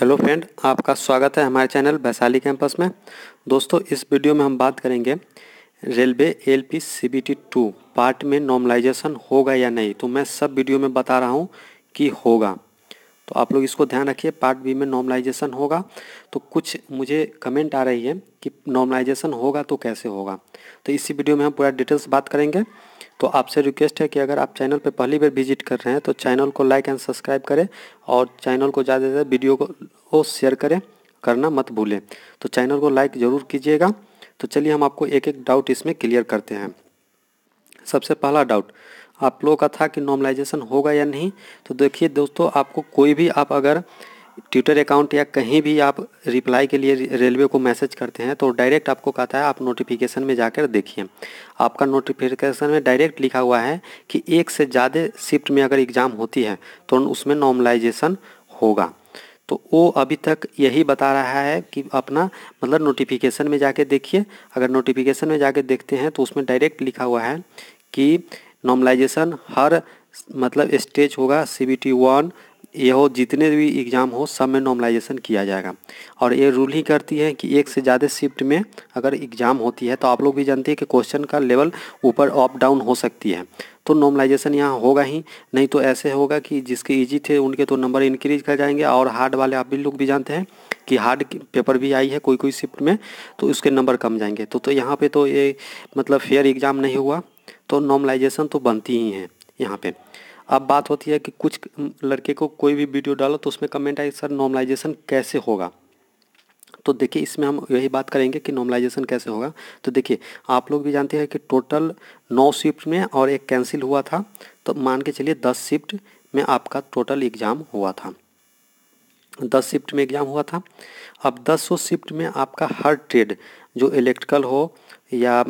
hello friend आपका स्वागत है हमारे चैनल वैशाली कैंपस में दोस्तों इस वीडियो में हम बात करेंगे railway L P C B T two part में नॉर्मलाइजेशन होगा या नहीं तो मैं सब वीडियो में बता रहा हूँ कि होगा तो आप लोग इसको ध्यान रखिए पार्ट बी में नॉर्मलाइजेशन होगा तो कुछ मुझे कमेंट आ रही है कि नॉर्मलाइजेशन होगा तो कैसे होगा तो इसी वीडियो में हम पूरा डिटेल्स बात करेंगे तो आपसे रिक्वेस्ट है कि अगर आप चैनल पर पहली बार विजिट कर रहे हैं तो चैनल को लाइक एंड सब्सक्राइब करें और चैनल को ज़्यादा से ज़्यादा वीडियो को शेयर करें करना मत भूलें तो चैनल को लाइक ज़रूर कीजिएगा तो चलिए हम आपको एक एक डाउट इसमें क्लियर करते हैं सबसे पहला डाउट आप लोगों का था कि नॉर्मलाइजेशन होगा या नहीं तो देखिए दोस्तों आपको कोई भी आप अगर ट्विटर अकाउंट या कहीं भी आप रिप्लाई के लिए रेलवे को मैसेज करते हैं तो डायरेक्ट आपको कहता है आप नोटिफिकेशन में जाकर देखिए आपका नोटिफिकेशन में डायरेक्ट लिखा हुआ है कि एक से ज़्यादा शिफ्ट में अगर एग्ज़ाम होती है तो उसमें नॉर्मलाइजेशन होगा तो वो अभी तक यही बता रहा है कि अपना मतलब नोटिफिकेशन में जाके देखिए अगर नोटिफिकेशन में जाके देखते हैं तो उसमें डायरेक्ट लिखा हुआ है कि नॉर्मलाइजेशन हर मतलब स्टेज होगा सी बी टी वन ये हो जितने भी एग्ज़ाम हो सब में नॉर्मलाइजेशन किया जाएगा और ये रूल ही करती है कि एक से ज़्यादा शिफ्ट में अगर एग्ज़ाम होती है तो आप लोग भी जानते हैं कि क्वेश्चन का लेवल ऊपर अप डाउन हो सकती है तो नॉर्मलाइजेशन यहाँ होगा ही नहीं तो ऐसे होगा कि जिसके ईजी थे उनके तो नंबर इंक्रीज कर जाएंगे और हार्ड वाले आप भी लोग भी जानते हैं कि हार्ड पेपर भी आई है कोई कोई शिफ्ट में तो उसके नंबर कम जाएंगे तो तो यहाँ पे तो ये मतलब फेयर एग्ज़ाम नहीं हुआ तो नॉर्मलाइजेशन तो बनती ही हैं यहाँ पे अब बात होती है कि कुछ लड़के को कोई भी वीडियो डालो तो उसमें कमेंट आए सर नॉर्मलाइजेशन कैसे होगा तो देखिए इसमें हम यही बात करेंगे कि नॉर्मलाइजेशन कैसे होगा तो देखिए आप लोग भी जानते हैं कि टोटल नौ शिफ्ट में और एक कैंसिल हुआ था तो मान के चलिए दस शिफ्ट में आपका टोटल एग्ज़ाम हुआ था दस शिफ्ट में एग्ज़ाम हुआ था अब दस सौ शिफ्ट में आपका हर ट्रेड जो इलेक्ट्रिकल हो या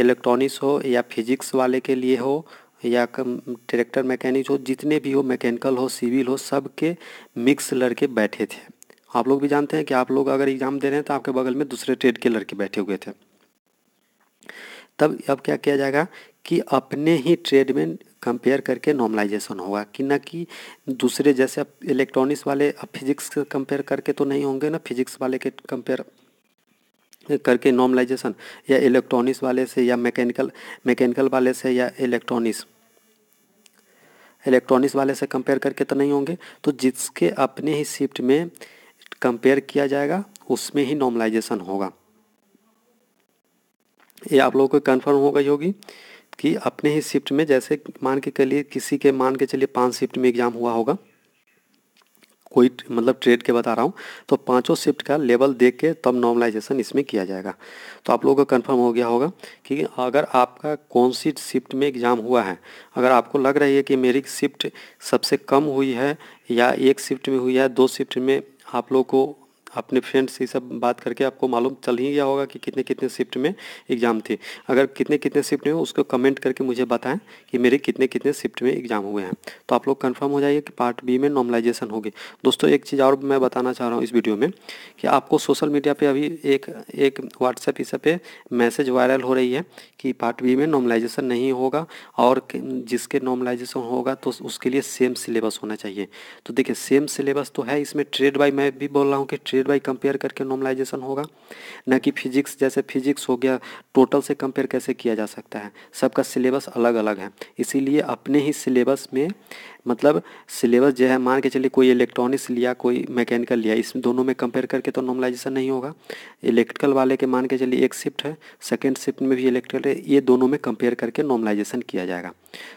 इलेक्ट्रॉनिक्स हो या फिजिक्स वाले के लिए हो या ट्रैक्टर मैकेनिक हो जितने भी हो मैकेनिकल हो सिविल हो सब के मिक्स लड़के बैठे थे आप लोग भी जानते हैं कि आप लोग अगर एग्ज़ाम दे रहे हैं तो आपके बगल में दूसरे ट्रेड के लड़के बैठे हुए थे तब अब क्या किया जाएगा कि अपने ही ट्रेड में कंपेयर करके नॉर्मलाइजेशन होगा कि ना कि दूसरे जैसे अब इलेक्ट्रॉनिक्स वाले अब फिजिक्स कंपेयर करके तो नहीं होंगे ना फिजिक्स वाले के कंपेयर करके नॉर्मलाइजेशन या इलेक्ट्रॉनिक्स वाले से या मैकेनिकल मैकेनिकल वाले से या इलेक्ट्रॉनिक्स इलेक्ट्रॉनिक्स वाले से कंपेयर करके तो नहीं होंगे तो जिसके अपने ही शिफ्ट में कंपेयर किया जाएगा उसमें ही नॉर्मलाइजेशन होगा ये आप लोगों को कन्फर्म हो गई होगी कि अपने ही शिफ्ट में जैसे मान के चलिए किसी के मान के चलिए पांच शिफ्ट में एग्ज़ाम हुआ होगा कोई मतलब ट्रेड के बता रहा हूँ तो पाँचों शिफ्ट का लेवल देख के तब नॉर्मलाइजेशन इसमें किया जाएगा तो आप लोगों का कन्फर्म हो गया होगा कि अगर आपका कौन सी शिफ्ट में एग्ज़ाम हुआ है अगर आपको लग रही है कि मेरी शिफ्ट सबसे कम हुई है या एक शिफ्ट में हुई है दो शिफ्ट में आप लोग को अपने फ्रेंड से सब बात करके आपको मालूम चल ही गया होगा कि कितने कितने शिफ्ट में एग्ज़ाम थे अगर कितने कितने शिफ्ट में उसको कमेंट करके मुझे बताएं कि मेरे कितने कितने शिफ्ट में एग्ज़ाम हुए हैं तो आप लोग कन्फर्म हो जाइए कि पार्ट बी में नॉर्मलाइजेशन होगी दोस्तों एक चीज़ और मैं बताना चाह रहा हूँ इस वीडियो में कि आपको सोशल मीडिया पर अभी एक एक व्हाट्सएप इस पे मैसेज वायरल हो रही है कि पार्ट बी में नॉर्मलाइजेशन नहीं होगा और जिसके नॉर्मलाइजेशन होगा तो उसके लिए सेम सिलेबस होना चाहिए तो देखिए सेम सिलेबस तो है इसमें ट्रेड बाई मैं भी बोल रहा हूँ कि ट्रेड डिवाइड बाई कंपेयर करके नॉर्मलाइजेशन होगा न कि फिजिक्स जैसे फिजिक्स हो गया टोटल से कंपेयर कैसे किया जा सकता है सबका सिलेबस अलग अलग है इसीलिए अपने ही सिलेबस में मतलब सिलेबस जो है मान के चलिए कोई इलेक्ट्रॉनिक्स लिया कोई मैकेनिकल लिया इस दोनों में कंपेयर करके तो नॉर्मलाइजेशन नहीं होगा इलेक्ट्रिकल वाले के मान के चलिए एक शिफ्ट है सेकेंड शिफ्ट में भी इलेक्ट्रिकल है ये दोनों में कंपेयर करके नॉर्मलाइजेशन किया जाएगा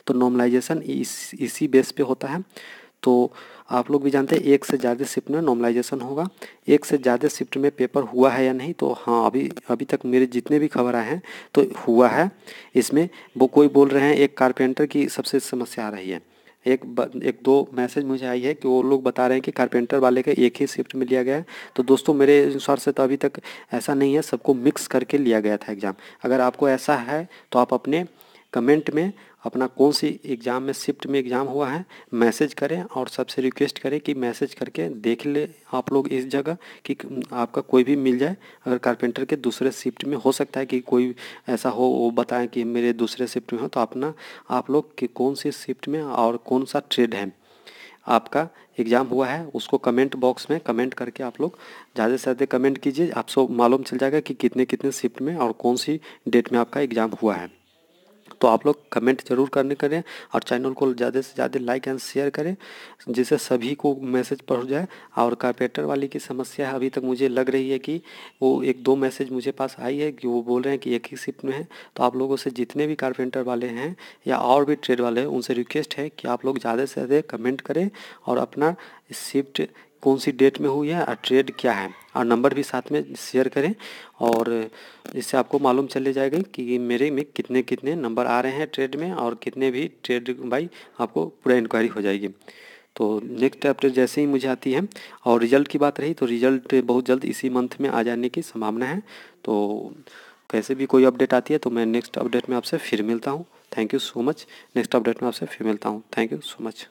तो नॉर्मलाइजेशन इस इसी बेस पे होता है तो आप लोग भी जानते हैं एक से ज़्यादा शिफ्ट में नॉर्मलाइजेशन होगा एक से ज़्यादा शिफ्ट में पेपर हुआ है या नहीं तो हाँ अभी अभी तक मेरे जितने भी खबर आए हैं तो हुआ है इसमें वो कोई बोल रहे हैं एक कारपेंटर की सबसे समस्या आ रही है एक ब, एक दो मैसेज मुझे आई है कि वो लोग बता रहे हैं कि कारपेंटर वाले का एक ही शिफ्ट में लिया गया है तो दोस्तों मेरे अनुसार से तो अभी तक ऐसा नहीं है सबको मिक्स करके लिया गया था एग्ज़ाम अगर आपको ऐसा है तो आप अपने कमेंट में अपना कौन सी एग्ज़ाम में शिफ्ट में एग्ज़ाम हुआ है मैसेज करें और सबसे रिक्वेस्ट करें कि मैसेज करके देख ले आप लोग इस जगह कि आपका कोई भी मिल जाए अगर कारपेंटर के दूसरे शिफ्ट में हो सकता है कि कोई ऐसा हो वो बताएं कि मेरे दूसरे शिफ्ट में हो तो अपना आप लोग कि कौन सी शिफ्ट में और कौन सा ट्रेड है आपका एग्ज़ाम हुआ है उसको कमेंट बॉक्स में कमेंट करके आप लोग ज़्यादा से ज़्यादा कमेंट कीजिए आप सब मालूम चल जाएगा कि कितने कितने शिफ्ट में और कौन सी डेट में आपका एग्ज़ाम हुआ है तो आप लोग कमेंट जरूर करने करें और चैनल को ज़्यादा से ज़्यादा लाइक एंड शेयर करें जिससे सभी को मैसेज पहुँच जाए और कारपेटर वाली की समस्या अभी तक मुझे लग रही है कि वो एक दो मैसेज मुझे पास आई है कि वो बोल रहे हैं कि एक ही शिफ्ट में है तो आप लोगों से जितने भी कारपेंटर वाले हैं या और भी ट्रेड वाले हैं उनसे रिक्वेस्ट है कि आप लोग ज़्यादा से ज़्यादा कमेंट करें और अपना शिफ्ट कौन सी डेट में हुई है और ट्रेड क्या है और नंबर भी साथ में शेयर करें और इससे आपको मालूम चले जाएगा कि मेरे में कितने कितने नंबर आ रहे हैं ट्रेड में और कितने भी ट्रेड बाई आपको पूरा इंक्वायरी हो जाएगी तो नेक्स्ट अपडेट जैसे ही मुझे आती है और रिजल्ट की बात रही तो रिजल्ट बहुत जल्द इसी मंथ में आ जाने की संभावना है तो कैसे भी कोई अपडेट आती है तो मैं नेक्स्ट अपडेट में आपसे फिर मिलता हूँ thank you so much next update में आपसे फिर मिलता हूँ थैंक यू सो मच